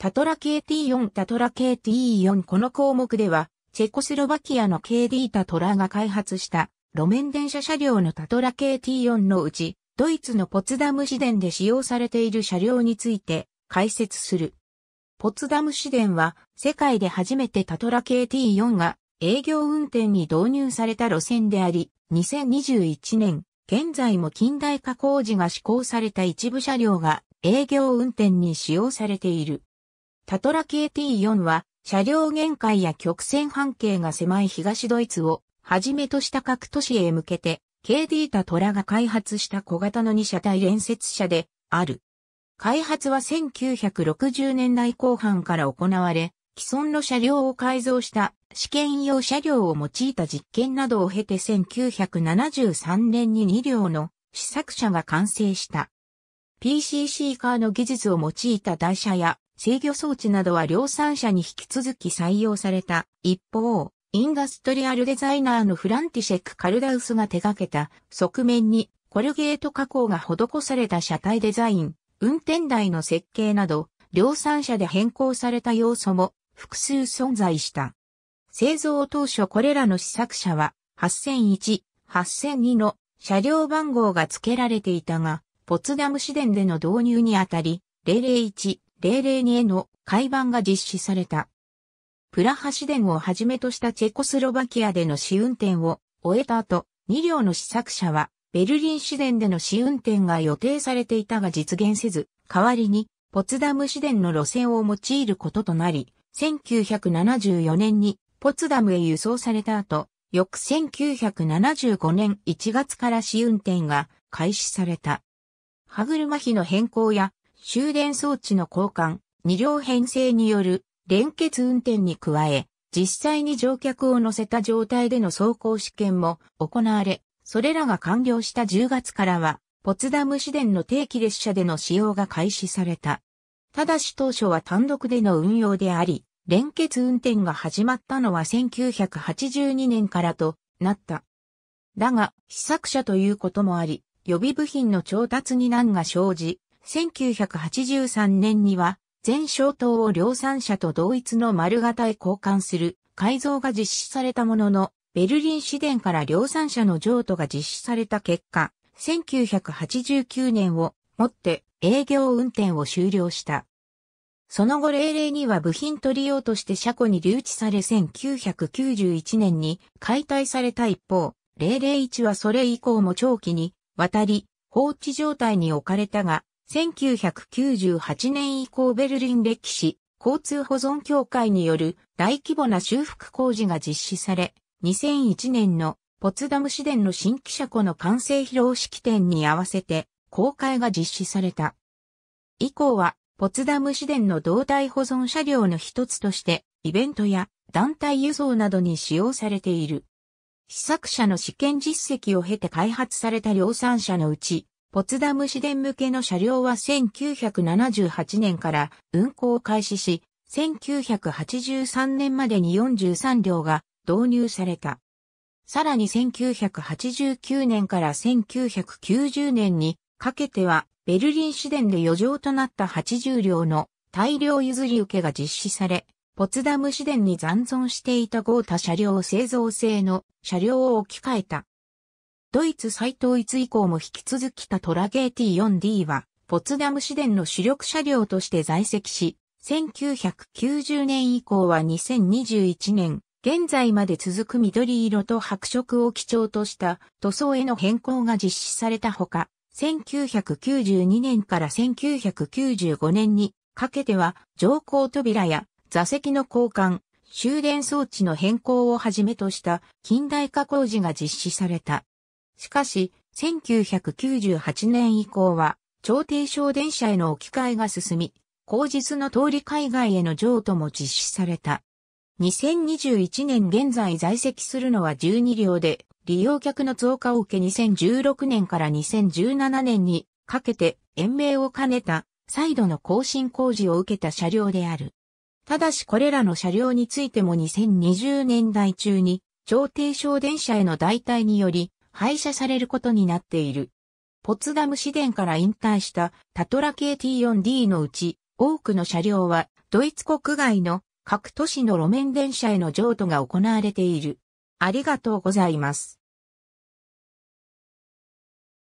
タトラ KT4 タトラ KT4 この項目では、チェコスロバキアの KD タトラが開発した路面電車車両のタトラ KT4 のうち、ドイツのポツダム市電で使用されている車両について解説する。ポツダム市電は世界で初めてタトラ KT4 が営業運転に導入された路線であり、2021年、現在も近代化工事が施行された一部車両が営業運転に使用されている。タトラ KT4 は車両限界や曲線半径が狭い東ドイツをはじめとした各都市へ向けて KD タトラが開発した小型の2車体連接車である。開発は1960年代後半から行われ、既存の車両を改造した試験用車両を用いた実験などを経て1973年に2両の試作車が完成した。PCC カーの技術を用いた台車や制御装置などは量産車に引き続き採用された。一方、インダストリアルデザイナーのフランティシェック・カルダウスが手掛けた側面にコルゲート加工が施された車体デザイン、運転台の設計など、量産車で変更された要素も複数存在した。製造当初これらの試作車は8001、8002の車両番号が付けられていたが、ポツダム市電での導入にあたり、001、002への改版が実施された。プラハ市電をはじめとしたチェコスロバキアでの試運転を終えた後、2両の試作車はベルリン市電での試運転が予定されていたが実現せず、代わりにポツダム市電の路線を用いることとなり、1974年にポツダムへ輸送された後、翌1975年1月から試運転が開始された。歯車比の変更や終電装置の交換、2両編成による連結運転に加え、実際に乗客を乗せた状態での走行試験も行われ、それらが完了した10月からは、ポツダム市電の定期列車での使用が開始された。ただし当初は単独での運用であり、連結運転が始まったのは1982年からとなった。だが、試作車ということもあり、予備部品の調達に難が生じ、1983年には、全小島を量産車と同一の丸型へ交換する改造が実施されたものの、ベルリン市電から量産車の譲渡が実施された結果、1989年をもって営業運転を終了した。その後例々には部品取り用として車庫に留置され1991年に解体された一方、001はそれ以降も長期にわたり放置状態に置かれたが、1998年以降ベルリン歴史交通保存協会による大規模な修復工事が実施され、2001年のポツダム市電の新規車庫の完成披露式典に合わせて公開が実施された。以降はポツダム市電の動体保存車両の一つとしてイベントや団体輸送などに使用されている。試作車の試験実績を経て開発された量産車のうち、ポツダム市電向けの車両は1978年から運行開始し、1983年までに43両が導入された。さらに1989年から1990年にかけてはベルリン市電で余剰となった80両の大量譲り受けが実施され、ポツダム市電に残存していた豪華車両製造製の車両を置き換えた。ドイツ再統一以降も引き続きたトラゲーティ 4D は、ポツダム市電の主力車両として在籍し、1990年以降は2021年、現在まで続く緑色と白色を基調とした塗装への変更が実施されたほか、1992年から1995年にかけては乗降扉や座席の交換、終電装置の変更をはじめとした近代化工事が実施された。しかし、1998年以降は、超低床電車への置き換えが進み、後日の通り海外への譲渡も実施された。2021年現在在籍するのは12両で、利用客の増加を受け2016年から2017年にかけて延命を兼ねた再度の更新工事を受けた車両である。ただしこれらの車両についても2020年代中に超低床電車への代替により廃車されることになっている。ポツダム市電から引退したタトラ系 T4D のうち、多くの車両はドイツ国外の各都市の路面電車への譲渡が行われている。ありがとうございます。